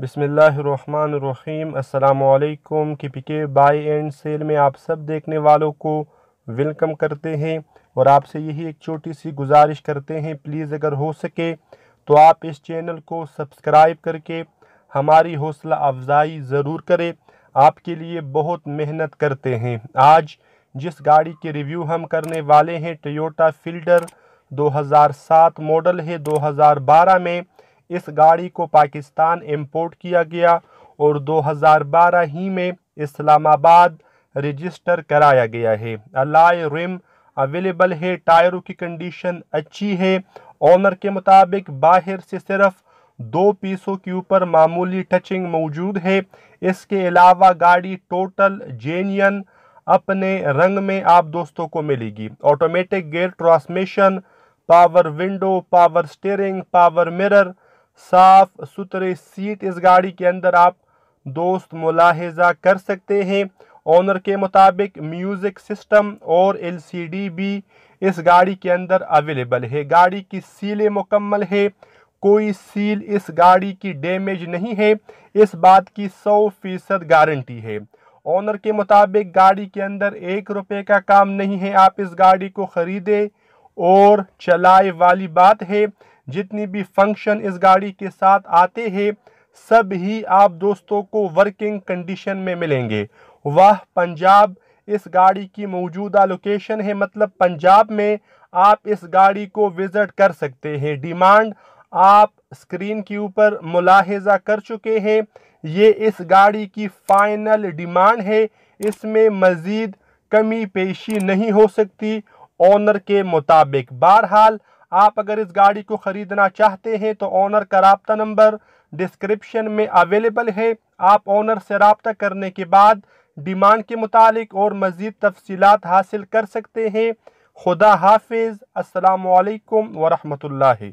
बिसमीम् अल्लाम के के बाई एंड सेल में आप सब देखने वालों को वेलकम करते हैं और आपसे यही एक छोटी सी गुजारिश करते हैं प्लीज़ अगर हो सके तो आप इस चैनल को सब्सक्राइब करके हमारी हौसला अफजाई ज़रूर करें आपके लिए बहुत मेहनत करते हैं आज जिस गाड़ी के रिव्यू हम करने वाले हैं टोयोटा फिल्डर 2007 मॉडल है 2012 में इस गाड़ी को पाकिस्तान इम्पोर्ट किया गया और 2012 ही में इस्लामाबाद रजिस्टर कराया गया है अलाय रिम अवेलेबल है टायरों की कंडीशन अच्छी है ऑनर के मुताबिक बाहर से सिर्फ दो पीसों के ऊपर मामूली टचिंग मौजूद है इसके अलावा गाड़ी टोटल जेनियन अपने रंग में आप दोस्तों को मिलेगी automatic gear transmission power window power steering power mirror साफ सुथरे सीट इस गाड़ी के अंदर आप दोस्त मुलाहजा कर सकते हैं ऑनर के मुताबिक म्यूज़िक सिस्टम और एलसीडी भी इस गाड़ी के अंदर अवेलेबल है गाड़ी की सीलें मुकम्मल है कोई सील इस गाड़ी की डैमेज नहीं है इस बात की सौ फीसद गारंटी है ऑनर के मुताबिक गाड़ी के अंदर एक रुपये का काम नहीं है आप इस गाड़ी को ख़रीदें और चलाए वाली बात है जितनी भी फंक्शन इस गाड़ी के साथ आते हैं सब ही आप दोस्तों को वर्किंग कंडीशन में मिलेंगे वह पंजाब इस गाड़ी की मौजूदा लोकेशन है मतलब पंजाब में आप इस गाड़ी को विज़िट कर सकते हैं डिमांड आप स्क्रीन के ऊपर मुलाहजा कर चुके हैं ये इस गाड़ी की फाइनल डिमांड है इसमें मज़ीद कमी पेशी नहीं हो सकती ऑनर के मुताबिक बहरहाल आप अगर इस गाड़ी को ख़रीदना चाहते हैं तो ऑनर का रबता नंबर डिस्क्रिप्शन में अवेलेबल है आप ऑनर से रबता करने के बाद डिमांड के मुतालिक और मज़ीद तफसी हासिल कर सकते हैं खुदा हाफिज़ असलकम वरहमल